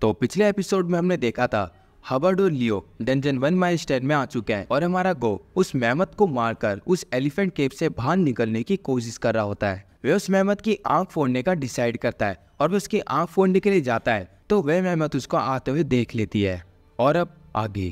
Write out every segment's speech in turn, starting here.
तो पिछले एपिसोड में हमने देखा था हबर्ड और लियो डेंजन वन माइल स्टेन में आ चुके हैं और हमारा गो उस मेहमत को मारकर उस एलिफेंट केप से बाहर निकलने की कोशिश कर रहा होता है वह उस मेहमत की आंख फोड़ने का डिसाइड करता है और वह उसकी आंख फोड़ने के लिए जाता है तो वह मेहमत उसको आते हुए देख लेती है और अब आगे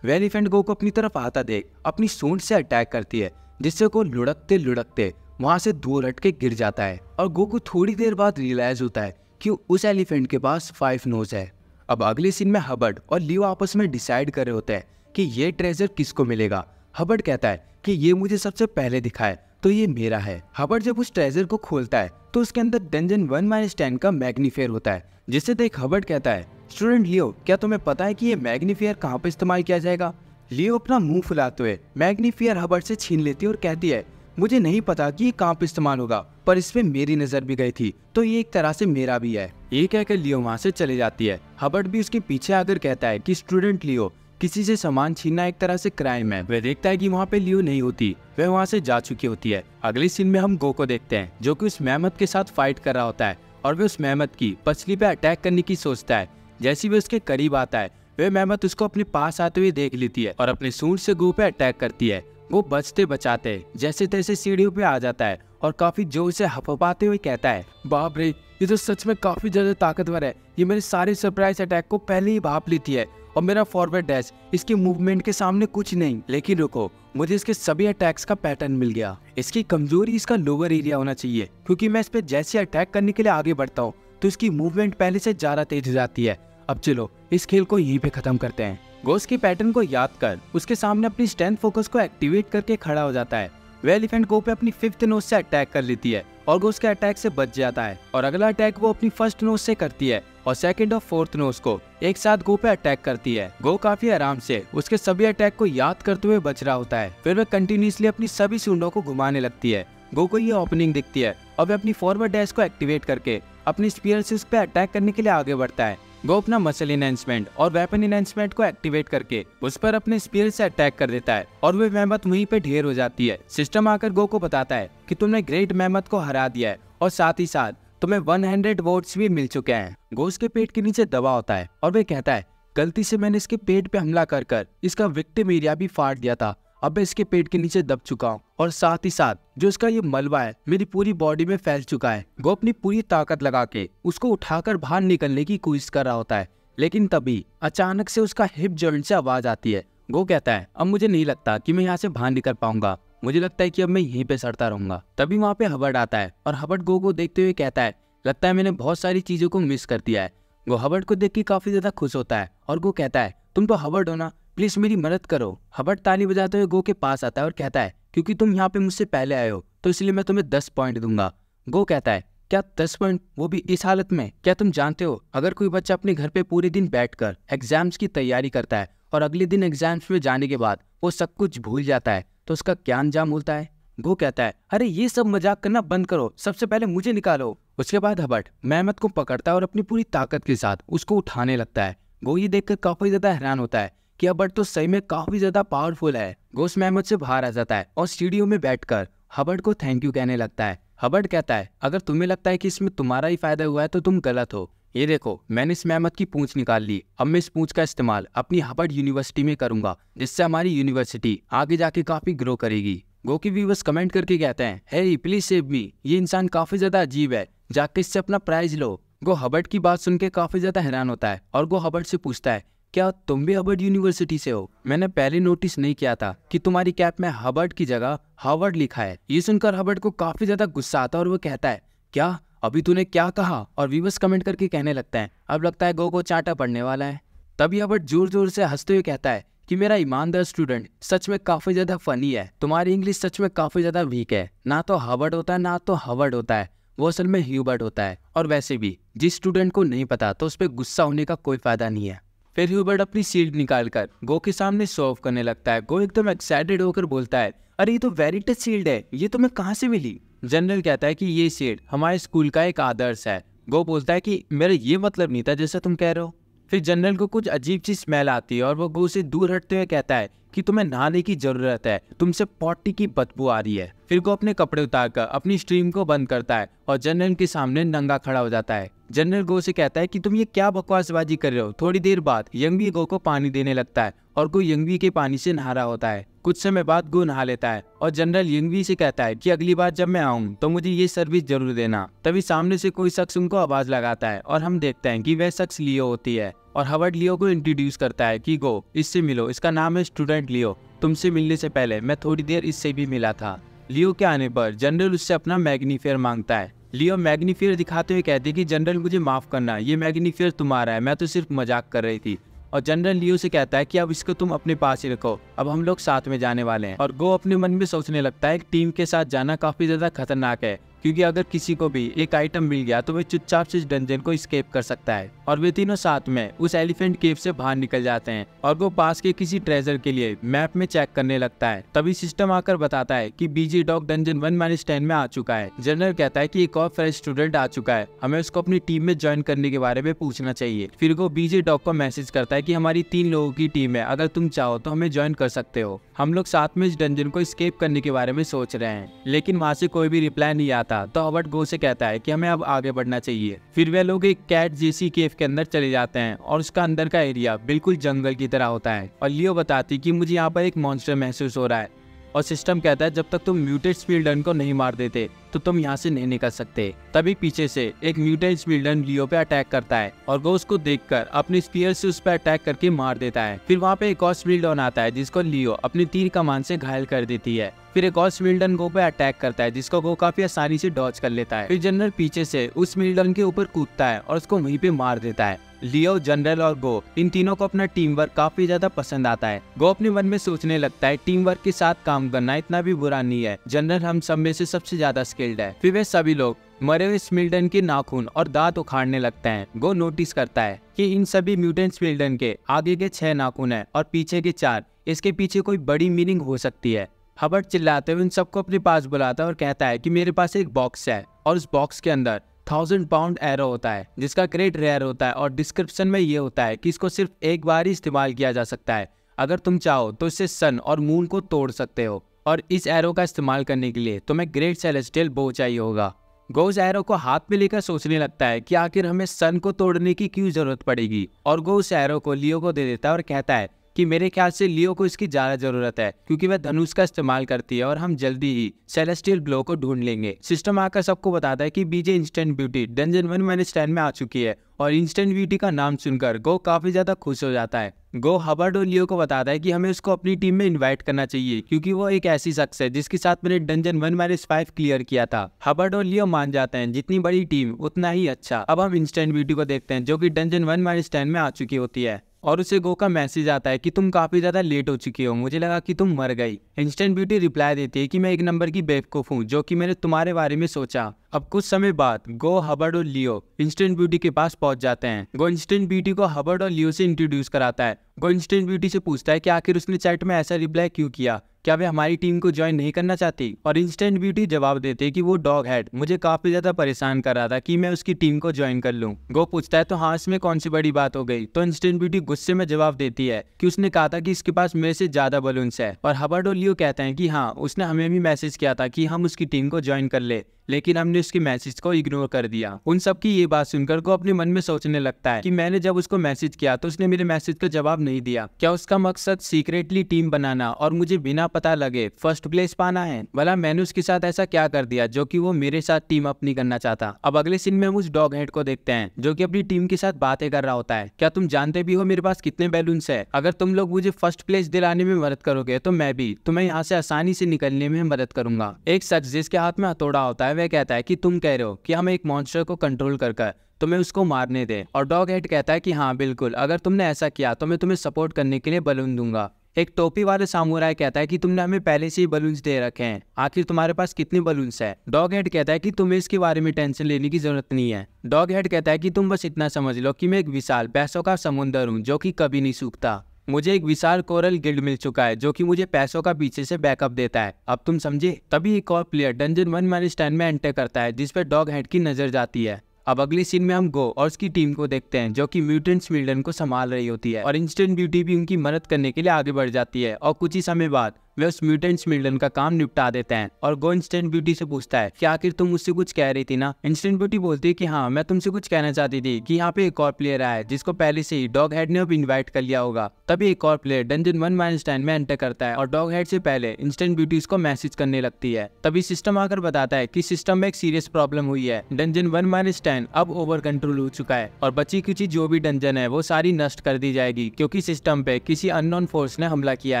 वह एलिफेंट गो को अपनी तरफ आता देख अपनी सूंड से अटैक करती है जिससे गो लुढ़कते लुढ़कते वहाँ से दूर हट के गिर जाता है और गो को थोड़ी देर बाद रियलाइज होता है कि उस एलिफेंट के पास फाइव नोज है अब अगले सीन में हबर्ड और लियो आपस में डिसाइड कर रहे होते हैं कि ये ट्रेजर किसको मिलेगा हबर्ड कहता है कि ये मुझे सबसे पहले दिखा है तो ये मेरा है हबर्ड जब उस ट्रेजर को खोलता है तो उसके अंदर डेंजन वन माइनस टेन का मैग्नीफेयर होता है जिसे देख हबर्ड कहता है स्टूडेंट लियो क्या तुम्हें पता है कि ये मैग्नीफेयर कहाँ पे इस्तेमाल किया जाएगा लियो अपना मुंह फुलाते हुए मैग्नीफियर हबर्ड से छीन लेती है और कहती है मुझे नहीं पता कि ये कहाँ पे इस्तेमाल होगा पर इसमें मेरी नजर भी गई थी तो ये एक तरह से मेरा भी है ये कहकर लियो वहाँ से चले जाती है हबर्ट भी उसके पीछे आकर कहता है कि स्टूडेंट लियो किसी से सामान छीनना एक तरह से क्राइम है वह देखता है कि वहाँ पे लियो नहीं होती वह वहाँ से जा चुकी होती है अगले सीन में हम गो को देखते हैं जो की उस मेहमत के साथ फाइट कर रहा होता है और वह उस मेहमत की पछली पे अटैक करने की सोचता है जैसी वह उसके करीब आता है वह मेहमत उसको अपने पास आते हुए देख लेती है और अपने सूट से गो पे अटैक करती है वो बचते बचाते जैसे तैसे सीढ़ियों पे आ जाता है और काफी जोर से हफपाते हुए कहता है बाप रे ये तो सच में काफी ज्यादा ताकतवर है ये मेरे सारे सरप्राइज अटैक को पहले ही भाप लेती है और मेरा फॉरवर्ड डैश इसके मूवमेंट के सामने कुछ नहीं लेकिन रुको मुझे इसके सभी अटैक्स का पैटर्न मिल गया इसकी कमजोरी इसका लोअर एरिया होना चाहिए क्योंकि मैं इस पर जैसे अटैक करने के लिए आगे बढ़ता हूँ तो इसकी मूवमेंट पहले से ज्यादा तेज हो जाती है अब चलो इस खेल को यहीं पे खत्म करते हैं गोस की पैटर्न को याद कर उसके सामने अपनी स्ट्रेंथ फोकस को एक्टिवेट करके खड़ा हो जाता है वह एलिफेंट गो पे अपनी फिफ्थ नोज से अटैक कर लेती है और गोस के अटैक से बच जाता है और अगला अटैक वो अपनी फर्स्ट नोज से करती है और सेकंड और फोर्थ नोज को एक साथ गो पे अटैक करती है गो काफी आराम से उसके सभी अटैक को याद करते हुए बच रहा होता है फिर वह कंटिन्यूसली अपनी सभी सुंडों को घुमाने लगती है गो को ये ओपनिंग दिखती है और वह अपनी फॉरवर्ड डैश को एक्टिवेट करके अपनी स्पीयर से उस पर अटैक करने के लिए आगे बढ़ता है वो अपना मसल इनहेंसमेंट और वेपन इनहेंसमेंट को एक्टिवेट करके उस पर अपने स्पीड से अटैक कर देता है और वे मेहमत वहीं पे ढेर हो जाती है सिस्टम आकर गो को बताता है कि तुमने ग्रेट मेहमत को हरा दिया है और साथ ही साथ तुम्हें वन हंड्रेड वोट भी मिल चुके हैं गो उसके पेट के नीचे दवा होता है और वह कहता है गलती से मैंने इसके पेट पे हमला कर कर इसका विक्टिम एरिया भी फाड़ दिया था अब मैं इसके पेट के नीचे दब चुका हूँ और साथ ही साथ जो इसका ये मलबा है मेरी पूरी बॉडी में फैल चुका है वो अपनी पूरी ताकत लगा के उसको उठाकर बाहर निकलने की कोशिश कर रहा होता है लेकिन तभी अचानक से उसका हिप जॉइंट से आवाज आती है वो कहता है अब मुझे नहीं लगता कि मैं यहाँ से बाहर निकल पाऊंगा मुझे लगता है कि अब मैं यहीं पे सड़ता रहूंगा तभी वहाँ पे हबर्ट आता है और हबर्ड गो को देखते हुए कहता है लगता है मैंने बहुत सारी चीजों को मिस कर दिया है वो हबर्ड को देख के काफी ज्यादा खुश होता है और वो कहता है तुम तो हबर्ड हो ना प्लीज़ मेरी मदद करो हबर्ट ताली बजाते हुए गो के पास आता है और कहता है क्योंकि तुम यहाँ पे मुझसे पहले आए हो तो इसलिए मैं तुम्हें दस पॉइंट दूंगा गो कहता है क्या दस पॉइंट वो भी इस हालत में क्या तुम जानते हो अगर कोई बच्चा अपने घर पे पूरे दिन बैठकर एग्जाम्स की तैयारी करता है और अगले दिन एग्जाम्स में जाने के बाद वो सब कुछ भूल जाता है तो उसका क्या अंजाम होता है गो कहता है अरे ये सब मजाक करना बंद करो सबसे पहले मुझे निकालो उसके बाद हबर्ट मेहमत को पकड़ता है और अपनी पूरी ताकत के साथ उसको उठाने लगता है गो ये देखकर काफी ज्यादा हैरान होता है कि हबर्ट तो सही में काफ़ी ज़्यादा पावरफुल है गोस्ट महमूद से बाहर आ जाता है और स्टूडियो में बैठकर कर को थैंक यू कहने लगता है हबर्ट कहता है अगर तुम्हें लगता है कि इसमें तुम्हारा ही फायदा हुआ है तो तुम गलत हो ये देखो मैंने इस मेहमत की पूंछ निकाल ली अब मैं इस पूंछ का इस्तेमाल अपनी हार्वर्ड यूनिवर्सिटी में करूंगा जिससे हमारी यूनिवर्सिटी आगे जाके काफी ग्रो करेगी गो की व्यूवर्स कमेंट करके कहते हैं हे प्लीज सेव मी ये इंसान काफी ज्यादा अजीब है जाके इससे अपना प्राइज लो गो हबर्ट की बात सुन के काफी ज्यादा हैरान होता है और गो हबर्ट से पूछता है क्या तुम भी हबर्ड यूनिवर्सिटी से हो मैंने पहले नोटिस नहीं किया था कि तुम्हारी कैप में हबर्ड की जगह हार्वर्ड लिखा है ये सुनकर हबर्ड को काफी ज्यादा गुस्सा आता है और वो कहता है क्या अभी तूने क्या कहा और व्यूवर्स कमेंट करके कहने लगता है अब लगता है गो को चाटा पड़ने वाला है तभी हबर्ड जोर जोर से हंसते हुए कहता है कि मेरा ईमानदार स्टूडेंट सच में काफी ज्यादा फनी है तुम्हारी इंग्लिश सच में काफी ज्यादा वीक है ना तो हार्वर्ड होता है ना तो हवर्ड होता है वो असल में ह्यूबर्ट होता है और वैसे भी जिस स्टूडेंट को नहीं पता तो उस पर गुस्सा होने का कोई फायदा नहीं है फिर ह्यूबर्ट अपनी शील्ड निकाल कर गो के सामने शो ऑफ करने लगता है गो एकदम एक्साइटेड होकर बोलता है अरे ये तो वेरिटस शील्ड है ये तुम्हें तो कहाँ से मिली जनरल कहता है कि ये शील्ड हमारे स्कूल का एक आदर्श है गो बोलता है कि मेरा ये मतलब नहीं था जैसा तुम कह रहे हो फिर जनरल को कुछ अजीब सी स्मेल आती है और वो गो से दूर हटते हुए कहता है कि तुम्हें नहाने की जरूरत है तुमसे पॉटी की बदबू आ रही है फिर वो अपने कपड़े उतारकर अपनी स्ट्रीम को बंद करता है और जनरल के सामने नंगा खड़ा हो जाता है जनरल गो से कहता है कि तुम ये क्या बकवासबाजी कर रहे हो थोड़ी देर बाद यंगवी गो को पानी देने लगता है और गो यंगवी के पानी से नहा रहा होता है कुछ समय बाद गो नहा लेता है और जनरल यंगवी से कहता है कि अगली बार जब मैं आऊँ तो मुझे ये सर्विस जरूर देना तभी सामने से कोई शख्स उनको आवाज लगाता है और हम देखते हैं कि वह शख्स लियो होती है और हवर्ड लियो को इंट्रोड्यूस करता है कि गो इससे मिलो इसका नाम है स्टूडेंट लियो तुमसे मिलने से पहले मैं थोड़ी देर इससे भी मिला था लियो के आने पर जनरल उससे अपना मैग्नीफेयर मांगता है लियो मैग्नीफेयर दिखाते हुए कहते हैं कि जनरल मुझे माफ़ करना ये मैग्नीफेयर तुम्हारा है मैं तो सिर्फ मजाक कर रही थी और जनरल लियो से कहता है कि अब इसको तुम अपने पास ही रखो अब हम लोग साथ में जाने वाले हैं और गो अपने मन में सोचने लगता है टीम के साथ जाना काफी ज्यादा खतरनाक है क्योंकि अगर किसी को भी एक आइटम मिल गया तो वह चुपचाप से इस डंजन को स्केप कर सकता है और वे तीनों साथ में उस एलिफेंट केव से बाहर निकल जाते हैं और वो पास के किसी ट्रेजर के लिए मैप में चेक करने लगता है तभी सिस्टम आकर बताता है की BG dog dungeon one minus ten में आ चुका है जनरल कहता है की एक और फ्रेश स्टूडेंट आ चुका है हमें उसको अपनी टीम में ज्वाइन करने के बारे में पूछना चाहिए फिर वो बीजे डॉग को मैसेज करता है की हमारी तीन लोगों की टीम है अगर तुम चाहो तो हमें ज्वाइन कर सकते हो हम लोग साथ में इस डंजन को स्केप करने के बारे में सोच रहे हैं लेकिन वहाँ से कोई भी रिप्लाई नहीं आता था तो हॉवर्ड गो से कहता है कि हमें अब आगे बढ़ना चाहिए फिर वे लोग एक कैट जेसी केव के अंदर चले जाते हैं और उसका अंदर का एरिया बिल्कुल जंगल की तरह होता है और लियो बताती कि मुझे यहाँ पर एक मॉन्स्टर महसूस हो रहा है और सिस्टम कहता है जब तक तुम म्यूटेड स्पीड को नहीं मार देते तो तुम यहाँ से नहीं निकल सकते तभी पीछे से एक म्यूटेंट बिल्डन लियो पे अटैक करता है और वो उसको देख कर अपने स्पीयर से उस पर अटैक करके मार देता है फिर वहाँ पे एक और स्विल्डन आता है जिसको लियो अपने तीर कमान से घायल कर देती है फिर एक और मिल्डन गो पे अटैक करता है जिसको गो काफी आसानी से डॉच कर लेता है फिर जनरल पीछे से उस मिल्डन के ऊपर कूदता है और उसको वहीं पे मार देता है लियो जनरल और गो इन तीनों को अपना टीम वर्क काफी ज्यादा पसंद आता है गो अपने मन में सोचने लगता है टीम वर्क के साथ काम करना इतना भी बुरा नहीं है जनरल हम सब में से सबसे ज्यादा किल्ड है फिर वे सभी लोग मरे हुए स्मिल्डन के नाखून और दांत उखाड़ने लगते हैं गो नोटिस करता है कि इन सभी म्यूटेंट स्मिल्डन के आगे के छह नाखून हैं और पीछे के चार इसके पीछे कोई बड़ी मीनिंग हो सकती है हबर्ट चिल्लाते हुए उन सबको अपने पास बुलाता है और कहता है कि मेरे पास एक बॉक्स है और उस बॉक्स के अंदर थाउजेंड पाउंड एरो होता है जिसका ग्रेट रेयर होता है और डिस्क्रिप्शन में ये होता है कि इसको सिर्फ एक बार ही इस्तेमाल किया जा सकता है अगर तुम चाहो तो इससे सन और मून को तोड़ सकते हो और इस एरो का इस्तेमाल करने के लिए तुम्हें ग्रेट सेलेस्टियल बो चाहिए होगा गोज एरो को हाथ में लेकर सोचने लगता है कि आखिर हमें सन को तोड़ने की क्यों जरूरत पड़ेगी और गो उस एरो को लियो को दे देता है और कहता है कि मेरे ख्याल से लियो को इसकी ज्यादा जरूरत है क्योंकि वह धनुष का इस्तेमाल करती है और हम जल्दी ही सेलेस्टियल ग्लो को ढूंढ लेंगे सिस्टम आकर सबको बताता है कि BJ instant beauty dungeon one मैन स्टैंड में आ चुकी है और इंस्टेंट ब्यूटी का नाम सुनकर गो काफी ज्यादा खुश हो जाता है गो हबर्ड और लियो को बताता है कि हमें उसको अपनी टीम में इनवाइट करना चाहिए क्योंकि वो एक ऐसी शख्स है जिसके साथ मैंने dungeon one minus five clear किया था हबर्ड और लियो मान जाते हैं जितनी बड़ी टीम उतना ही अच्छा अब हम इंस्टेंट वीडियो को देखते हैं जो कि डंजन वन माइनस टेन में आ चुकी होती है और उसे गो का मैसेज आता है कि तुम काफ़ी ज़्यादा लेट हो चुकी हो मुझे लगा कि तुम मर गई इंस्टेंट ब्यूटी रिप्लाई देती है कि मैं एक नंबर की बेवकूफ़ हूँ जो कि मैंने तुम्हारे बारे में सोचा अब कुछ समय बाद गो हबर्ड और लियो इंस्टेंट ब्यूटी के पास पहुंच जाते हैं गो इंस्टेंट ब्यूटी को हबर्ड और लियो से इंट्रोड्यूस कराता है गो इंस्टेंट ब्यूटी से पूछता है कि आखिर उसने चैट में ऐसा रिप्लाई क्यों किया क्या वे हमारी टीम को ज्वाइन नहीं करना चाहती और इंस्टेंट ब्यूटी जवाब देते कि वो डॉग हेड मुझे काफी ज्यादा परेशान कर रहा था कि मैं उसकी टीम को ज्वाइन कर लूँ गो पूछता है तो हाँ इसमें कौन सी बड़ी बात हो गई तो इंस्टेंट ब्यूटी गुस्से में जवाब देती है कि उसने कहा था कि इसके पास मेरे से ज्यादा बलून्स है और हबर्ड और लियो कहते हैं कि हाँ उसने हमें भी मैसेज किया था कि हम उसकी टीम को ज्वाइन कर ले लेकिन हमने उसके मैसेज को इग्नोर कर दिया उन सब की ये बात सुनकर को अपने मन में सोचने लगता है कि मैंने जब उसको मैसेज किया तो उसने मेरे मैसेज का जवाब नहीं दिया क्या उसका मकसद सीक्रेटली टीम बनाना और मुझे बिना पता लगे फर्स्ट प्लेस पाना है भला मैंने उसके साथ ऐसा क्या कर दिया जो कि वो मेरे साथ टीम अप नहीं करना चाहता अब अगले सीन में हम उस डॉग हेड को देखते हैं जो कि अपनी टीम के साथ बातें कर रहा होता है क्या तुम जानते भी हो मेरे पास कितने बैलून्स है अगर तुम लोग मुझे फर्स्ट प्लेस दिलाने में मदद करोगे तो मैं भी तुम्हें तो यहाँ से आसानी से निकलने में मदद करूंगा एक शख्स जिसके हाथ में हथौड़ा होता है वह कहता है की तुम कह रहे हो की हम एक मॉन्स्टर को कंट्रोल कर तो तुम्हें उसको मारने दे और डॉग हेड कहता है कि हाँ बिल्कुल अगर तुमने ऐसा किया तो मैं तुम्हें सपोर्ट करने के लिए बलून दूंगा एक टोपी वाले सामुराय कहता है कि तुमने हमें पहले से ही बलून्स दे रखे हैं आखिर तुम्हारे पास कितने बलून्स है डॉग हेड कहता है कि तुम्हें इसके बारे में टेंशन लेने की जरूरत नहीं है डॉग हेड कहता है कि तुम बस इतना समझ लो कि मैं एक विशाल पैसों का समुंदर हूँ जो कि कभी नहीं सूखता मुझे एक विशाल कोरल गिल्ड मिल चुका है जो कि मुझे पैसों का पीछे से बैकअप देता है अब तुम समझे तभी एक और प्लेयर डंजन वन माइनस स्टैंड में एंटर करता है जिसपे डॉग हेड की नजर जाती है अब अगली सीन में हम गो और उसकी टीम को देखते हैं जो कि म्यूटेंट्स विल्डन को संभाल रही होती है और इंस्टेंट ब्यूटी भी उनकी मदद करने के लिए आगे बढ़ जाती है और कुछ ही समय बाद वे उस म्यूटेंट मिल्डन का काम निपटा देते हैं और गो इंस्टेंट ब्यूटी से पूछता है कि आखिर तुम मुझसे कुछ कह रही थी ना इंस्टेंट ब्यूटी बोलती है कि हाँ मैं तुमसे कुछ कहना चाहती थी कि यहाँ पे एक और प्लेयर आया है जिसको पहले से ही डॉग हेड ने अब इन्वाइट कर लिया होगा तभी एक और player dungeon one minus ten में एंटर करता है और डॉग हेड से पहले इंस्टेंट ब्यूटी इसको मैसेज करने लगती है तभी सिस्टम आकर बताता है की सिस्टम में एक सीरियस प्रॉब्लम हुई है डंजन वन माइनस टेन अब ओवर कंट्रोल हो चुका है और बची कुछ जो भी डंजन है वो सारी नष्ट कर दी जाएगी क्योंकि सिस्टम पे किसी अननोन फोर्स ने हमला किया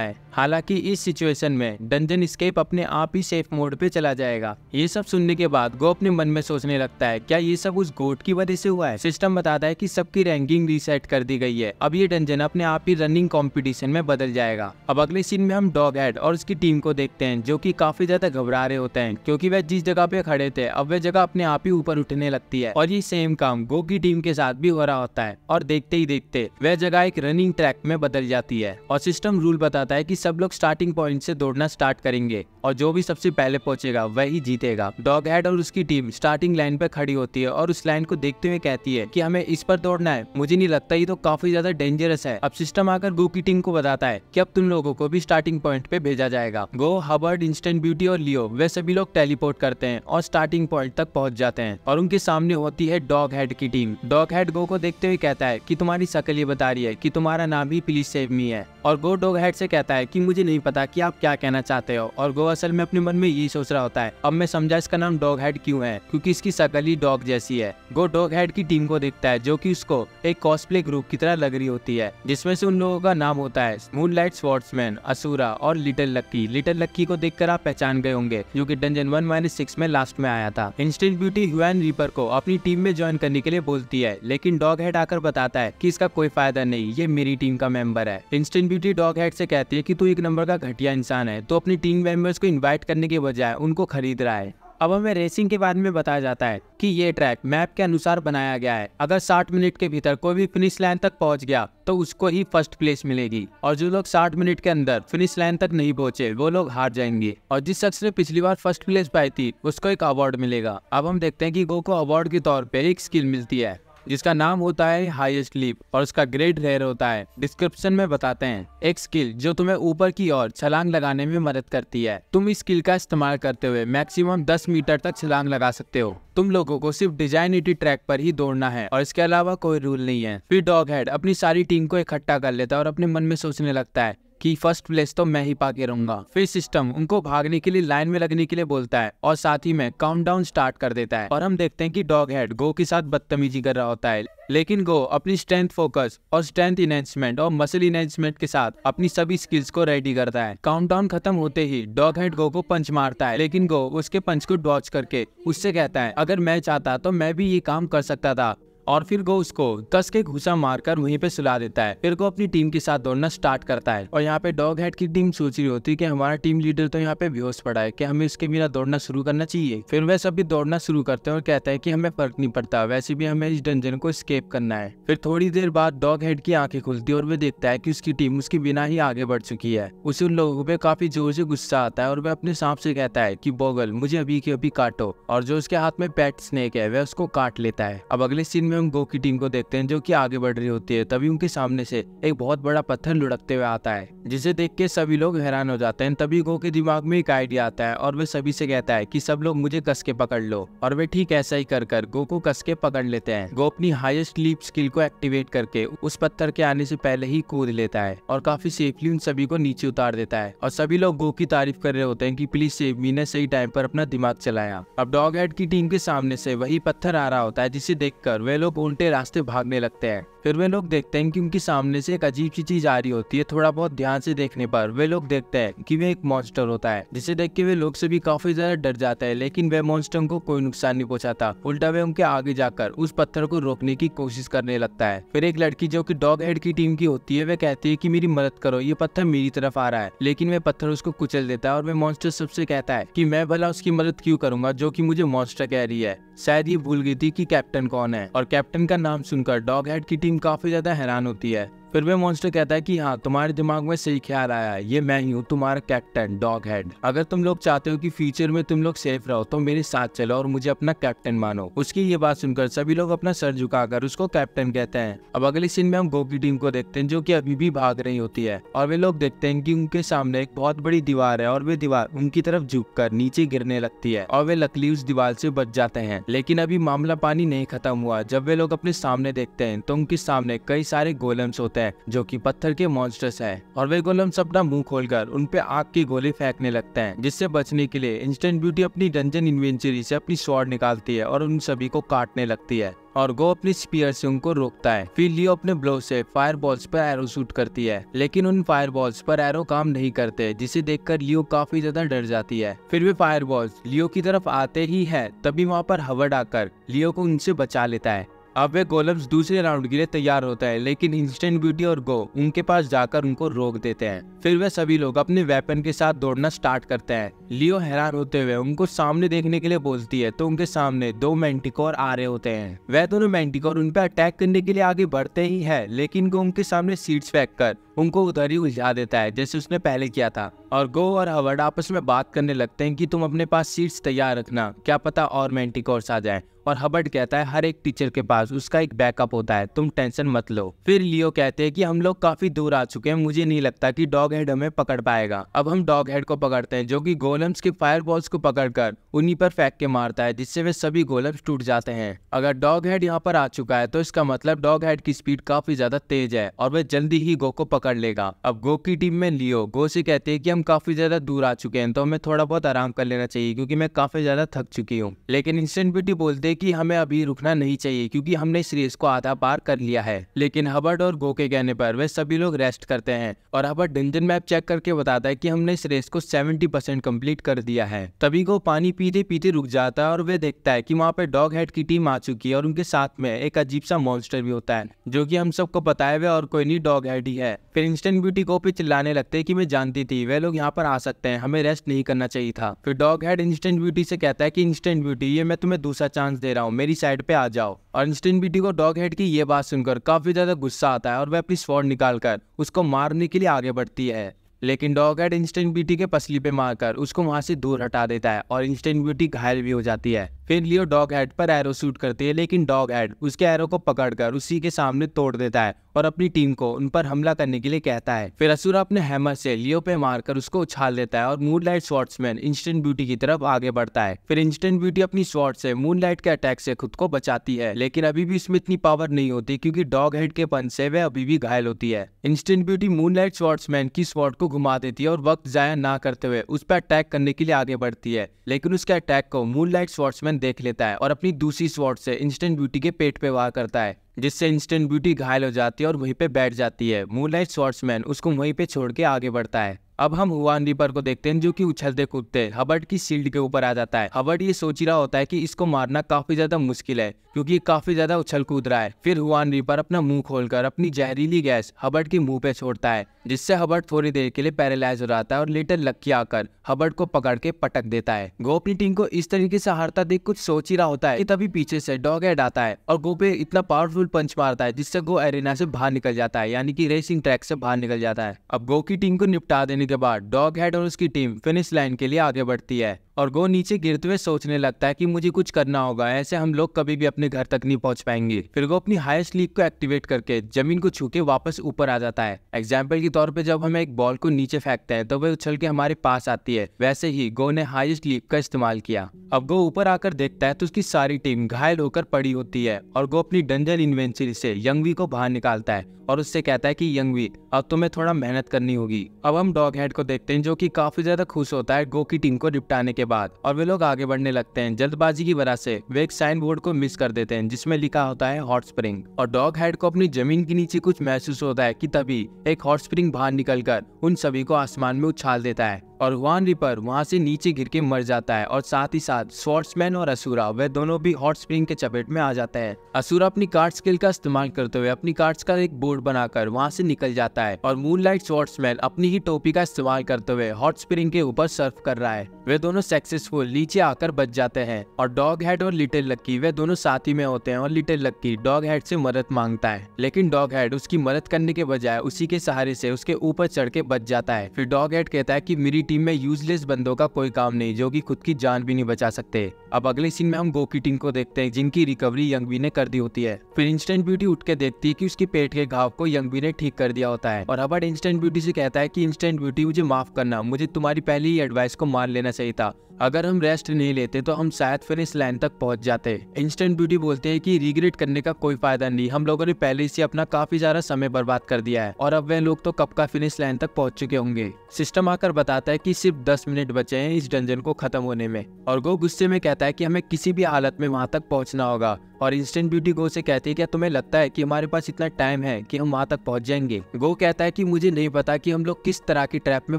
है हालांकि इस सिचुएशन में डंजन स्केप अपने आप ही सेफ मोड पे चला जाएगा ये सब सुनने के बाद गो अपने मन में सोचने लगता है क्या ये सब उस गोट की वजह से हुआ है सिस्टम बताता है कि सबकी रैंकिंग रीसेट कर दी गई है अब ये डंजन अपने आप ही रनिंग कॉम्पिटिशन में बदल जाएगा अब अगले सीन में हम डॉग हेड और उसकी टीम को देखते हैं जो की काफी ज्यादा घबरा रहे होते हैं क्यूँकी वह जिस जगह पे खड़े थे अब वह जगह अपने आप ही ऊपर उठने लगती है और ये सेम काम गो की टीम के साथ भी हो रहा होता है और देखते ही देखते वह जगह एक रनिंग ट्रैक में बदल जाती है और सिस्टम रूल बताता है की सब लोग स्टार्टिंग पॉइंट से दौड़ना स्टार्ट करेंगे और जो भी सबसे पहले पहुंचेगा वही जीतेगा डॉग हेड और उसकी टीम स्टार्टिंग लाइन पर खड़ी होती है और उस लाइन को देखते हुए कहती है की हमें इस पर दौड़ना है मुझे नहीं लगता ये तो काफी ज्यादा डेंजरस है अब सिस्टम आकर गो की टीम को बताता है की अब तुम लोगों को भी स्टार्टिंग पॉइंट पे भेजा जाएगा गो हबर्ड इंस्टेंट ब्यूटी और लियो वे सभी लोग टेलीपोर्ट करते हैं और स्टार्टिंग पॉइंट तक पहुँच जाते हैं और उनके सामने होती है डॉग हेड की टीम डॉग हेड गो को देखते हुए कहता है की तुम्हारी शकल ये बता रही है की तुम्हारा नाम ही प्लीज सेव मी है और गो डॉग हेड से कहता है कि मुझे नहीं पता कि आप क्या कहना चाहते हो और गो असल में अपने मन में यही सोच रहा होता है अब मैं समझा इसका नाम डॉग हेड क्यूँ है क्योंकि इसकी सकल ही डॉग जैसी है गो डॉग हेड की टीम को देखता है जो की उसको एक कॉस्प्ले ग्रुप की तरह लग रही होती है जिसमे से उन लोगों का नाम होता है मून लाइट स्पोर्ट्समैन असूरा और लिटिल लक्की लिटिल लक्की को देख आप पहचान गए होंगे जो की डंजन वन माइनस सिक्स में लास्ट में आया था इंस्टेंट ब्यूटी ह्यून रीपर को अपनी टीम में ज्वाइन करने के लिए बोलती है लेकिन डॉग हेड आकर बताता है कि इसका कोई फायदा नहीं ये मेरी टीम का मेंबर है इंस्टेंट ब्यूटी डॉग हेड से कहती है की तू एक नंबर का घटिया इंसान है तो अपनी टीम मेंबर्स को इनवाइट करने के बजाय उनको खरीद रहा है अब हमें रेसिंग के बारे में बताया जाता है कि ये ट्रैक मैप के अनुसार बनाया गया है अगर 60 मिनट के भीतर कोई भी फिनिश लाइन तक पहुंच गया तो उसको ही फर्स्ट प्लेस मिलेगी और जो लोग 60 मिनट के अंदर फिनिश लाइन तक नहीं पहुंचे वो लोग हार जाएंगे और जिस शख्स ने पिछली बार फर्स्ट प्लेस पाई थी उसको एक अवार्ड मिलेगा अब हम देखते हैं की गो को अवार्ड के तौर पर एक स्किल मिलती है जिसका नाम होता है हाईएस्ट लीप और उसका ग्रेड रेयर होता है डिस्क्रिप्शन में बताते हैं एक स्किल जो तुम्हें ऊपर की ओर छलांग लगाने में मदद करती है तुम इस स्किल का इस्तेमाल करते हुए मैक्सिमम 10 मीटर तक छलांग लगा सकते हो तुम लोगों को सिर्फ इटी ट्रैक पर ही दौड़ना है और इसके अलावा कोई रूल नहीं है फिर डॉग हेड अपनी सारी टीम को इकट्ठा कर लेता है और अपने मन में सोचने लगता है कि फर्स्ट प्लेस तो मैं ही पा के रहूंगा फिर सिस्टम उनको भागने के लिए लाइन में लगने के लिए बोलता है और साथ ही में डाउन स्टार्ट कर देता है और हम देखते हैं कि डॉग हेड गो के साथ बदतमीजी कर रहा होता है लेकिन गो अपनी स्ट्रेंथ फोकस और स्ट्रेंथ इनहेंसमेंट और मसल इनहेंसमेंट के साथ अपनी सभी स्किल्स को रेडी करता है काउंट खत्म होते ही डॉग हेड गो को पंच मारता है लेकिन गो उसके पंच को डॉच करके उससे कहता है अगर मैं चाहता तो मैं भी ये काम कर सकता था और फिर गो उसको कस के घुसा मारकर वहीं पे सुला देता है फिर गो अपनी टीम के साथ दौड़ना स्टार्ट करता है और यहाँ पे डॉग हेड की टीम सोच रही होती है कि हमारा टीम लीडर तो यहाँ पे बेहोश पड़ा है कि हमें उसके बिना दौड़ना शुरू करना चाहिए फिर वह सभी दौड़ना शुरू करते हैं और कहते हैं की हमें फर्क नहीं पड़ता वैसे भी हमें इस डंजन को स्केप करना है फिर थोड़ी देर बाद डॉग हेड की आंखें खुलती है और वह देखता है की उसकी टीम उसके बिना ही आगे बढ़ चुकी है उसे उन लोगों पे काफी जोर से गुस्सा आता है और वह अपने सांप से कहता है की बोगल मुझे अभी के अभी काटो और जो उसके हाथ में पेट स्नेक है वह उसको काट लेता है अब अगले सीन में हम गो की टीम को देखते हैं जो कि आगे बढ़ रही होती है तभी उनके सामने से एक बहुत बड़ा पत्थर लुढ़कते हुए आता है जिसे देख के सभी लोग हैरान हो जाते हैं तभी गो के दिमाग में एक आइडिया आता है और वे सभी से कहता है कि सब लोग मुझे कस के पकड़ लो और वे ठीक ऐसा ही कर कर गो को कस के पकड़ लेते हैं गो अपनी हाईएस्ट लीप स्किल को एक्टिवेट करके उस पत्थर के आने से पहले ही कूद लेता है और काफी सेफली उन सभी को नीचे उतार देता है और सभी लोग गो की तारीफ कर रहे होते हैं की प्लीज सेव मी ने सही टाइम पर अपना दिमाग चलाया अब डॉग एड की टीम के सामने से वही पत्थर आ रहा होता है जिसे देखकर वे लोग उल्टे रास्ते भागने लगते हैं फिर वे लोग देखते हैं कि उनके सामने से एक अजीब सी चीज आ रही होती है थोड़ा बहुत ध्यान से देखने पर वे लोग देखते हैं कि वे एक मॉन्स्टर होता है जिसे देख के वे लोग से भी काफी ज्यादा डर जाता है लेकिन वे मॉन्स्टर को कोई नुकसान नहीं पहुंचाता उल्टा वे उनके आगे जाकर उस पत्थर को रोकने की कोशिश करने लगता है फिर एक लड़की जो की डॉग एड की टीम की होती है वे कहती है की मेरी मदद करो ये पत्थर मेरी तरफ आ रहा है लेकिन वे पत्थर उसको कुचल देता है और वे मॉन्स्टर सबसे कहता है की मैं भला उसकी मदद क्यूँ करूंगा जो की मुझे मॉन्स्टर कह रही है शायद ये भूल गई थी की कैप्टन कौन है और कैप्टन का नाम सुनकर डॉग हेड की टीम काफी ज्यादा हैरान होती है फिर वे मॉन्स्टर कहता है कि हाँ तुम्हारे दिमाग में सही ख्याल आया है ये मैं ही हूँ तुम्हारा कैप्टन डॉग हेड अगर तुम लोग चाहते हो कि फ्यूचर में तुम लोग सेफ रहो तो मेरे साथ चलो और मुझे अपना कैप्टन मानो उसकी ये बात सुनकर सभी लोग अपना सर झुकाकर उसको कैप्टन कहते हैं अब अगले सीन में हम गो की टीम को देखते हैं जो की अभी भी भाग रही होती है और वे लोग देखते हैं की उनके सामने एक बहुत बड़ी दीवार है और वे दीवार उनकी तरफ झुक कर नीचे गिरने लगती है और वे लकली उस दीवार से बच जाते हैं लेकिन अभी मामला पानी नहीं खत्म हुआ जब वे लोग अपने सामने देखते हैं तो उनके सामने कई सारे गोलम्स होते हैं है जो कि पत्थर के मॉन्स्टर्स है और वे गोलम्स अपना मुंह खोलकर उन पे आग की गोली फेंकने लगते हैं जिससे बचने के लिए इंस्टेंट ब्यूटी अपनी डंजन इन्वेंचरी से अपनी शॉर्ट निकालती है और उन सभी को काटने लगती है और गो अपनी स्पीयर से उनको रोकता है फिर लियो अपने ब्लो से फायर बॉल्स पर एरो शूट करती है लेकिन उन फायर बॉल्स पर एरो काम नहीं करते जिसे देखकर लियो काफी ज्यादा डर जाती है फिर वे फायर बॉल्स लियो की तरफ आते ही है तभी वहाँ पर हवर्ड आकर लियो को उनसे बचा लेता है अब वे गोलम्स दूसरे राउंड के लिए तैयार होता है लेकिन इंस्टेंट ब्यूटी और गो उनके पास जाकर उनको रोक देते हैं फिर वे सभी लोग अपने वेपन के साथ दौड़ना स्टार्ट करते हैं लियो हैरान होते हुए उनको सामने देखने के लिए बोलती है तो उनके सामने दो मेंटिकोर आ रहे होते हैं वह दोनों मेंटिकोर उन पर अटैक करने के लिए आगे बढ़ते ही है लेकिन गो उनके सामने सीट्स फेंक कर उनको उधर ही उलझा देता है जैसे उसने पहले किया था और गो और हवर्ड आपस में बात करने लगते है की तुम अपने पास सीट्स तैयार रखना क्या पता और मेंटिकोर्स आ जाए और हबर्ट कहता है हर एक टीचर के पास उसका एक बैकअप होता है तुम टेंशन मत लो फिर लियो कहते हैं कि हम लोग काफी दूर आ चुके हैं मुझे नहीं लगता कि डॉग हेड हमें पकड़ पाएगा अब हम डॉग हेड को पकड़ते हैं जो कि गोलम्स के फायर बॉल्स को पकड़कर उन्हीं पर फेंक के मारता है जिससे वे सभी गोलम्स टूट जाते हैं अगर डॉग हेड यहाँ पर आ चुका है तो इसका मतलब डॉग हेड की स्पीड काफी ज्यादा तेज है और वह जल्दी ही गो को पकड़ लेगा अब गो की टीम में लियो गो से कहते हैं कि हम काफी ज्यादा दूर आ चुके हैं तो हमें थोड़ा बहुत आराम कर लेना चाहिए क्योंकि मैं काफी ज्यादा थक चुकी हूँ लेकिन इंस्टेंट ब्यूटी बोलते थे कि हमें अभी रुकना नहीं चाहिए क्योंकि हमने इस रेस को आधा पार कर लिया है लेकिन हबर्ट और गो के कहने पर वे सभी लोग रेस्ट करते हैं और हबर्ट डंजन मैप चेक करके बताता है कि हमने इस रेस को 70 परसेंट कम्प्लीट कर दिया है तभी गो पानी पीते पीते रुक जाता है और वे देखता है की वहाँ पे डॉग हेड की टीम आ चुकी है और उनके साथ में एक अजीब सा मॉन्स्टर भी होता है जो की हम सबको पता है और कोई नहीं डॉग हेड ही है फिर इंस्टेंट ब्यूटी को भी चिल्लाने लगते है की मैं जानती थी वे लोग यहाँ पर आ सकते हैं हमें रेस्ट नहीं करना चाहिए था फिर डॉग हेड इंस्टेंट ब्यूटी से कहता है की इंस्टेंट ब्यूटी ये मैं तुम्हें दूसरा चांस दे रहा हूँ मेरी साइड पे आ जाओ अर्नस्टीन बीटी को डॉग हेड की ये बात सुनकर काफी ज्यादा गुस्सा आता है और वह अपनी स्वॉर्ड निकालकर उसको मारने के लिए आगे बढ़ती है लेकिन डॉग हेड इंस्टेंट ब्यूटी के पसली पे मारकर उसको वहां से दूर हटा देता है और इंस्टेंट ब्यूटी घायल भी हो जाती है फिर लियो डॉग एड पर एरो शूट करते हैं लेकिन डॉग एड उसके एरो को पकड़कर उसी के सामने तोड़ देता है और अपनी टीम को उन पर हमला करने के लिए कहता है फिर असुरा अपने हैमर से लियो पे मारकर उसको उछाल देता है और moon light swordsman instant beauty की तरफ आगे बढ़ता है फिर इंस्टेंट ब्यूटी अपनी शॉर्ट से मून लाइट के अटैक से खुद को बचाती है लेकिन अभी भी उसमें इतनी पावर नहीं होती क्योंकि डॉग हेड के पन से वह अभी भी घायल होती है instant beauty moon light swordsman की स्वॉर्ड को घुमा देती है और वक्त जाया ना करते हुए उस पर अटैक करने के लिए आगे बढ़ती है लेकिन उसके अटैक को मून लाइट स्वॉर्ट्समैन देख लेता है और अपनी दूसरी स्वॉट से इंस्टेंट ब्यूटी के पेट पे वार करता है जिससे इंस्टेंट ब्यूटी घायल हो जाती है और वहीं पे बैठ जाती है मूनलाइट स्वॉट्समैन उसको वहीं पे छोड़ के आगे बढ़ता है अब हम हुआन रीपर को देखते हैं जो कि उछलते कूदते हबर्ट की शील्ड के ऊपर आ जाता है हबर्ट ये सोच रहा होता है कि इसको मारना काफी ज्यादा मुश्किल है क्योंकि काफी ज्यादा उछल कूद रहा है फिर हुआन रीपर अपना मुंह खोलकर अपनी जहरीली गैस हबर्ट के मुंह पे छोड़ता है जिससे हबर्ट थोड़ी देर के लिए पैरालाइज हो जाता है और लेटर लक्की आकर हबर्ट को पकड़ के पटक देता है गो अपनी टीम को इस तरीके से हारता देख कुछ सोच ही रहा होता है तभी पीछे से डॉग एड आता है और गोपे इतना पावरफुल पंच मारता है जिससे गो एरिना से बाहर निकल जाता है यानी कि रेसिंग ट्रैक से बाहर निकल जाता है अब गो की टीम को निपटा देने कंपनी के बाद डॉग हेड और उसकी टीम फिनिश लाइन के लिए आगे बढ़ती है और गो नीचे गिरते हुए सोचने लगता है कि मुझे कुछ करना होगा ऐसे हम लोग कभी भी अपने घर तक नहीं पहुंच पाएंगे फिर वो अपनी हाईएस्ट लीग को एक्टिवेट करके जमीन को छू के वापस ऊपर आ जाता है एग्जाम्पल के तौर पर जब हम एक बॉल को नीचे फेंकते हैं तो वह उछल के हमारे पास आती है वैसे ही गो ने हाईएस्ट लीग का इस्तेमाल किया अब गो ऊपर आकर देखता है तो उसकी सारी टीम घायल होकर पड़ी होती है और गो अपनी डंजल इन्वेंचरी से यंगवी को बाहर निकालता है और उससे कहता है कि यंगवी अब तुम्हें थोड़ा मेहनत करनी होगी अब हम डॉग हेड को देखते हैं जो कि काफी ज्यादा खुश होता है गो की टीम को निपटाने के के बाद और वे लोग आगे बढ़ने लगते हैं जल्दबाजी की वजह से वे एक साइन बोर्ड को मिस कर देते हैं जिसमें लिखा होता है हॉट स्प्रिंग और डॉग हेड को अपनी जमीन के नीचे कुछ महसूस होता है कि तभी एक हॉट स्प्रिंग बाहर निकलकर उन सभी को आसमान में उछाल देता है और वन रिपर वहाँ से नीचे गिर के मर जाता है और साथ ही साथ स्वॉर्ट्समैन और असुरा वह दोनों भी हॉट स्प्रिंग के चपेट में आ जाते हैं असुरा अपनी कार्ड स्किल का इस्तेमाल करते हुए अपनी कार्ड्स का एक बोर्ड बनाकर वहाँ से निकल जाता है और लाइट स्वॉर्ट्समैन अपनी ही टोपी का इस्तेमाल करते हुए हॉट स्प्रिंग के ऊपर सर्फ कर रहा है वे दोनों सक्सेसफुल नीचे आकर बच जाते हैं और डॉग हेड और लिटिल लक्की वे दोनों साथी में होते हैं और लिटिल लक्की डॉग हेड से मदद मांगता है लेकिन डॉग हेड उसकी मदद करने के बजाय उसी के सहारे से उसके ऊपर चढ़ के बच जाता है फिर डॉग हेड कहता है की मेरी टीम में यूजलेस बंदों का कोई काम नहीं जो कि खुद की जान भी नहीं बचा सकते अब अगले सीन में हम गो की टीम को देखते हैं जिनकी रिकवरी यंगवी ने कर दी होती है फिर इंस्टेंट ब्यूटी उठ के देखती है कि उसके पेट के घाव को यंगवी ने ठीक कर दिया होता है और अब इंस्टेंट ब्यूटी से कहता है की इंस्टेंट ब्यूटी मुझे माफ करना मुझे तुम्हारी पहली ही एडवाइस को मान लेना चाहिए था अगर हम रेस्ट नहीं लेते तो हम शायद फिनिश लाइन तक पहुंच जाते इंस्टेंट ब्यूटी बोलते हैं कि रिग्रेट करने का कोई फायदा नहीं हम लोगों ने पहले से अपना काफी ज्यादा समय बर्बाद कर दिया है और अब वे लोग तो कब का फिनिश लाइन तक पहुंच चुके होंगे सिस्टम आकर बताता है कि सिर्फ दस मिनट बचे हैं इस डंजन को खत्म होने में और गो गुस्से में कहता है कि हमें किसी भी हालत में वहां तक पहुंचना होगा और इंस्टेंट ब्यूटी गो से कहती है क्या तुम्हें लगता है कि हमारे पास इतना टाइम है कि हम वहाँ तक पहुँच जाएंगे गो कहता है कि मुझे नहीं पता कि हम लोग किस तरह की ट्रैप में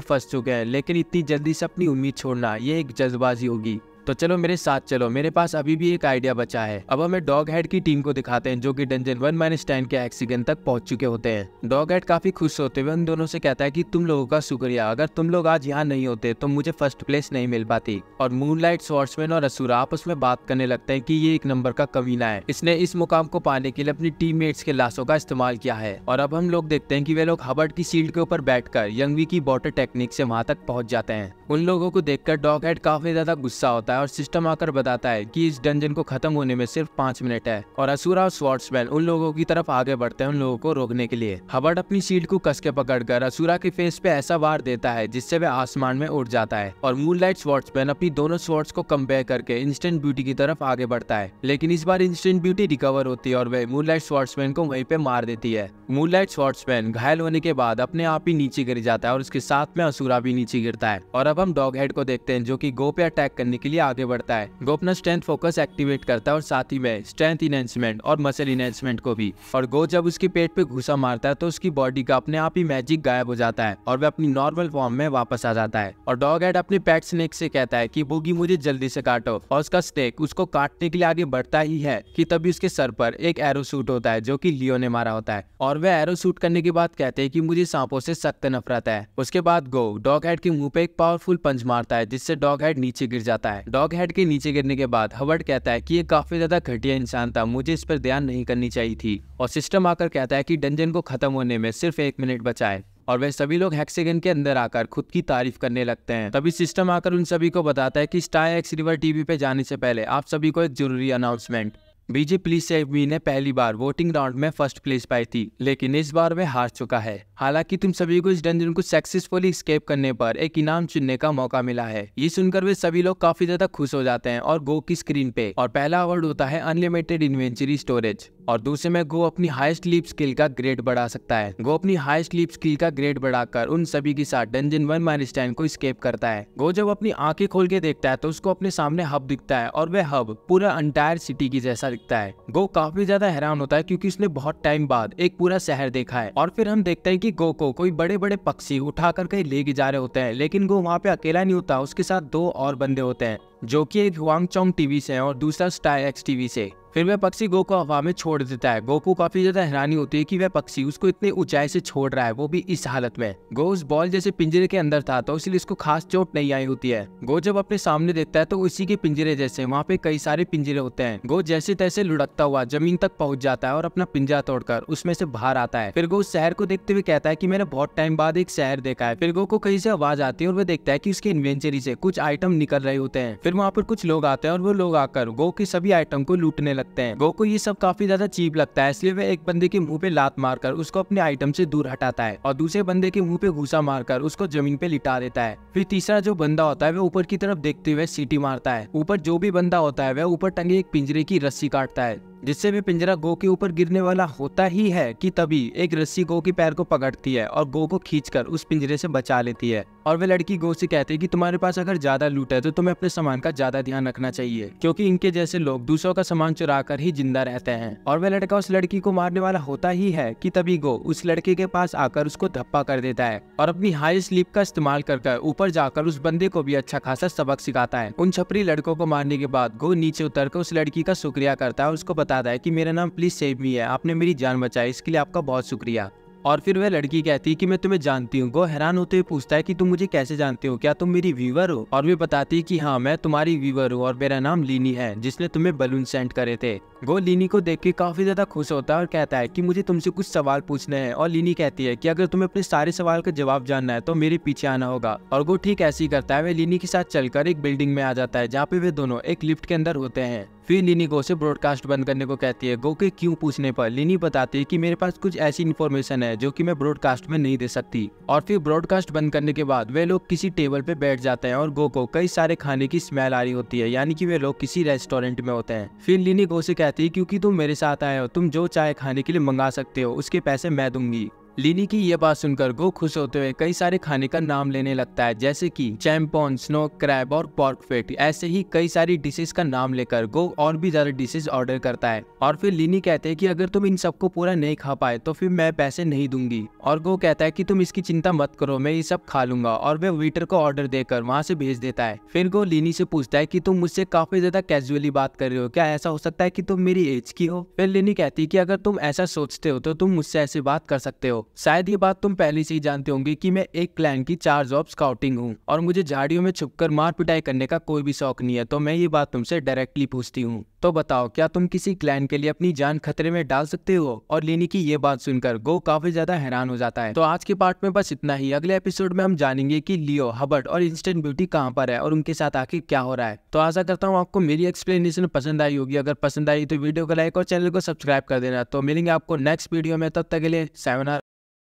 फंस चुके हैं लेकिन इतनी जल्दी से अपनी उम्मीद छोड़ना ये एक जज जल्दबाजी होगी तो चलो मेरे साथ चलो मेरे पास अभी भी एक आइडिया बचा है अब हमें डॉग हेड की टीम को दिखाते हैं जो कि डंजन वन माइनस टेन के एक्सीगन तक पहुंच चुके होते हैं डॉग हेड काफी खुश होते हुए उन दोनों से कहता है कि तुम लोगों का शुक्रिया अगर तुम लोग आज यहाँ नहीं होते तो मुझे फर्स्ट प्लेस नहीं मिल पाती और मून लाइट और असुरा आपस में बात करने लगते हैं की ये एक नंबर का कमीना है इसने इस मुकाम को पाने के लिए अपनी टीम के लाशों का इस्तेमाल किया है और अब हम लोग देखते हैं की वे लोग हबर्ड की सील्ड के ऊपर बैठकर यंगवी की बॉटर टेक्निक से वहाँ तक पहुँच जाते हैं उन लोगों को देखकर डॉग हेड काफी ज्यादा गुस्सा होता है है और सिस्टम आकर बताता है कि इस डंजन को खत्म होने में सिर्फ पांच मिनट है और असुरा और स्वॉर्ट्समैन उन लोगों की तरफ आगे बढ़ते हैं उन लोगों को रोकने के लिए हबर्ड अपनी शील्ड को कसके पकड़कर असुरा के फेस पे ऐसा वार देता है जिससे वह आसमान में उड़ जाता है और मूल लाइट स्वॉर्ट्समैन अपनी दोनों स्वॉर्ड्स को कम्पेयर करके इंस्टेंट ब्यूटी की तरफ आगे बढ़ता है लेकिन इस बार इंस्टेंट ब्यूटी रिकवर होती है और वह मूल लाइट स्वॉर्ट्समैन को वही पे मार देती है मूल लाइट स्वॉर्ट्समैन घायल होने के बाद अपने आप ही नीचे गिर जाता है और उसके साथ में असुरा भी नीचे गिरता है और अब हम डॉग हेड को देखते हैं जो की गो पे अटैक करने के लिए आगे बढ़ता है अपना स्ट्रेंथ फोकस एक्टिवेट करता है और साथ ही में स्ट्रेंथ इनहेंसमेंट और मसल इनहेंसमेंट को भी और गो जब उसके पेट पे घुसा मारता है तो उसकी बॉडी का अपने आप ही मैजिक गायब हो जाता है और वह अपनी नॉर्मल फॉर्म में वापस आ जाता है और डॉग एड अपने पेट स्नेक से कहता है की बोगी मुझे जल्दी से काटो और उसका स्नेक उसको काटने के लिए आगे बढ़ता ही है की तभी उसके सर पर एक एरो सूट होता है जो की लियो ने मारा होता है और वह एरो सूट करने के बाद कहते हैं की मुझे सांपों से सख्त नफरत है उसके बाद गो डॉग हेड के मुंह पे एक पावरफुल पंच मारता है जिससे डॉग हेड नीचे गिर जाता है डॉग हेड के नीचे गिरने के बाद हवर्ड कहता है कि ये काफी ज्यादा घटिया इंसान था मुझे इस पर ध्यान नहीं करनी चाहिए थी और सिस्टम आकर कहता है कि डंजन को खत्म होने में सिर्फ एक मिनट बचा है और वे सभी लोग हेक्सेगन के अंदर आकर खुद की तारीफ करने लगते हैं तभी सिस्टम आकर उन सभी को बताता है कि स्टार एक्स रिवर टीवी पे जाने से पहले आप सभी को एक जरूरी अनाउंसमेंट बीजेपी बीजेपी ने पहली बार वोटिंग राउंड में फर्स्ट प्लेस पाई थी लेकिन इस बार वह हार चुका है हालांकि तुम सभी को इस डंजन को सक्सेसफुली स्केप करने पर एक इनाम चुनने का मौका मिला है ये सुनकर वे सभी लोग काफी ज्यादा खुश हो जाते हैं और गो की स्क्रीन पे और पहला अवार्ड होता है अनलिमिटेड इन्वेंचरी स्टोरेज और दूसरे में गो अपनी हाईएस्ट लीप स्किल का ग्रेड बढ़ा सकता है गो अपनी हाईएस्ट लीप स्किल का ग्रेड बढ़ाकर उन सभी के साथ डंजन वन टेन को स्केप करता है गो जब अपनी आंखें खोल के देखता है तो उसको अपने सामने हब दिखता है और वह हब पूरा अंटायर सिटी की जैसा दिखता है गो काफी ज्यादा हैरान होता है क्यूँकी उसने बहुत टाइम बाद एक पूरा शहर देखा है और फिर हम देखते हैं की गो को कोई बड़े बड़े पक्षी उठा कर कहीं लेके जा रहे होते हैं लेकिन गो वहाँ पे अकेला नहीं होता उसके साथ दो और बंदे होते हैं जो कि एक हुआंग चौंग टीवी से है और दूसरा स्टार एक्स टीवी से फिर वह पक्षी गो को हवा में छोड़ देता है गो को काफी ज्यादा हैरानी होती है कि वह पक्षी उसको इतनी ऊंचाई से छोड़ रहा है वो भी इस हालत में गो उस बॉल जैसे पिंजरे के अंदर था तो इसलिए इसको खास चोट नहीं आई होती है गो जब अपने सामने देखता है तो उसी के पिंजरे जैसे वहाँ पे कई सारे पिंजरे होते हैं गो जैसे तैसे लुढ़कता हुआ जमीन तक पहुँच जाता है और अपना पिंजरा तोड़कर उसमें से बाहर आता है फिर गो उस शहर को देखते हुए कहता है की मैंने बहुत टाइम बाद एक शहर देखा है फिर गो को कहीं से आवाज आती है और वह देखता है की उसके इन्वेंचरी से कुछ आइटम निकल रहे होते हैं फिर वहाँ पर कुछ लोग आते हैं और वो लोग आकर गो के सभी आइटम को लूटने लगते लगते हैं गोको ये सब काफी ज्यादा चीप लगता है इसलिए वह एक बंदे के मुंह पे लात मारकर उसको अपने आइटम से दूर हटाता है और दूसरे बंदे के मुंह पे घुसा मारकर उसको जमीन पे लिटा देता है फिर तीसरा जो बंदा होता है वह ऊपर की तरफ देखते हुए सीटी मारता है ऊपर जो भी बंदा होता है वह ऊपर टंगे एक पिंजरे की रस्सी काटता है जिससे भी पिंजरा गो के ऊपर गिरने वाला होता ही है कि तभी एक रस्सी गो की पैर को पकड़ती है और गो को खींचकर उस पिंजरे से बचा लेती है और वह लड़की गो से कहती है कि तुम्हारे पास अगर ज्यादा लूट है तो तुम्हें अपने सामान का ज्यादा ध्यान रखना चाहिए क्योंकि इनके जैसे लोग दूसरों का सामान चुरा कर ही जिंदा रहते हैं और वह लड़का उस लड़की को मारने वाला होता ही है की तभी गो उस लड़के के पास आकर उसको धप्पा कर देता है और अपनी हाई स्लीप का इस्तेमाल कर ऊपर जाकर उस बंदे को भी अच्छा खासा सबक सिखाता है उन छपरी लड़कों को मारने के बाद गो नीचे उतर उस लड़की का शुक्रिया करता है उसको बता बताता है कि मेरा नाम प्लीज़ सेव मी है आपने मेरी जान बचाई इसके लिए आपका बहुत शुक्रिया और फिर वह लड़की कहती है कि मैं तुम्हें जानती हूँ वो हैरान होते हुए पूछता है कि तुम मुझे कैसे जानते हो क्या तुम मेरी व्यूवर हो और वे बताती है कि हाँ मैं तुम्हारी व्यूवर हूँ और मेरा नाम लीनी है जिसने तुम्हें बलून सेंड करे थे वो लीनी को देख के काफी ज्यादा खुश होता है और कहता है की मुझे तुमसे कुछ सवाल पूछने हैं और लीनी कहती है की अगर तुम्हें अपने सारे सवाल का जवाब जानना है तो मेरे पीछे आना होगा और वो ठीक ऐसे ही करता है वह लीनी के साथ चलकर एक बिल्डिंग में आ जाता है जहाँ पे वे दोनों एक लिफ्ट के अंदर होते हैं फिर लिनी गो से ब्रॉडकास्ट बंद करने को कहती है गो के क्यों पूछने पर लिनी बताती है कि मेरे पास कुछ ऐसी इन्फॉर्मेशन है है जो कि मैं ब्रॉडकास्ट में नहीं दे सकती और फिर ब्रॉडकास्ट बंद करने के बाद वे लोग किसी टेबल पे बैठ जाते हैं और गो को कई सारे खाने की स्मेल आ रही होती है यानी कि वे लोग किसी रेस्टोरेंट में होते हैं फिर लिनी गो से कहती है क्योंकि तुम मेरे साथ आए हो तुम जो चाय खाने के लिए मंगा सकते हो उसके पैसे मैं दूंगी लिनी की ये बात सुनकर गो खुश होते हुए कई सारे खाने का नाम लेने लगता है जैसे कि चैम्पोन स्नो क्रैब और पॉर्कफेट ऐसे ही कई सारी डिशेज का नाम लेकर गो और भी ज्यादा डिशेज ऑर्डर करता है और फिर लिनी कहते हैं कि अगर तुम इन सबको पूरा नहीं खा पाए तो फिर मैं पैसे नहीं दूंगी और गो कहता है की तुम इसकी चिंता मत करो मैं ये सब खा लूंगा और वे वेटर को ऑर्डर देकर वहाँ से भेज देता है फिर गो लिनी से पूछता है की तुम मुझसे काफी ज्यादा कैजुअली बात कर रहे हो क्या ऐसा हो सकता है की तुम मेरी एज की हो फिर लिनी कहती है की अगर तुम ऐसा सोचते हो तो तुम मुझसे ऐसी बात कर सकते हो शायद ये बात तुम पहले से ही जानते होंगे कि मैं एक क्लैन की चार्ज ऑफ स्काउटिंग हूँ और मुझे झाड़ियों में छुपकर मार पिटाई करने का कोई भी शौक नहीं है तो मैं ये बात तुमसे डायरेक्टली पूछती हूँ तो बताओ क्या तुम किसी क्लैन के लिए अपनी जान खतरे में डाल सकते हो और लेनी की ये बात सुनकर गो काफी ज्यादा हैरान हो जाता है तो आज के पार्ट में बस इतना ही अगले एपिसोड में हम जानेंगे की लियो हबर्ट और इंस्टेंट ब्यूटी कहाँ पर है और उनके साथ आखिर क्या हो रहा है तो आशा करता हूँ आपको मेरी एक्सप्लेनेशन पसंद आई होगी अगर पसंद आई तो वीडियो को लाइक और चैनल को सब्सक्राइब कर देना तो मिलेंगे आपको नेक्स्ट वीडियो में तब तक के लिए सेवनर